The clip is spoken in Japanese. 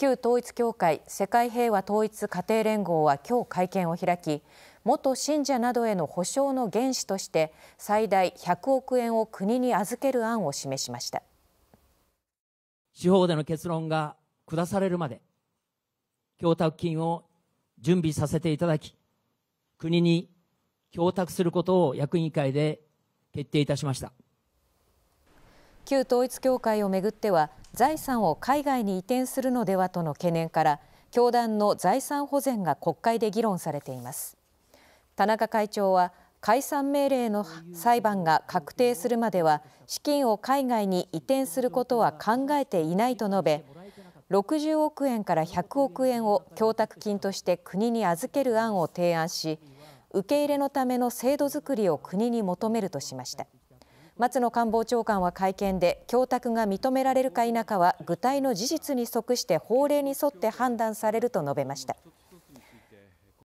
旧統一教会世界平和統一家庭連合は今日会見を開き元信者などへの補償の原資として最大100億円を国に預ける案を示しました司法での結論が下されるまで供託金を準備させていただき国に供託することを役員会で決定いたしました。旧統一教会をめぐっては財産を海外に移転するのではとの懸念から教団の財産保全が国会で議論されています田中会長は解散命令の裁判が確定するまでは資金を海外に移転することは考えていないと述べ60億円から100億円を供託金として国に預ける案を提案し受け入れのための制度づくりを国に求めるとしました。松野官房長官は会見で供託が認められるか否かは具体の事実に即して法令に沿って判断されると述べました。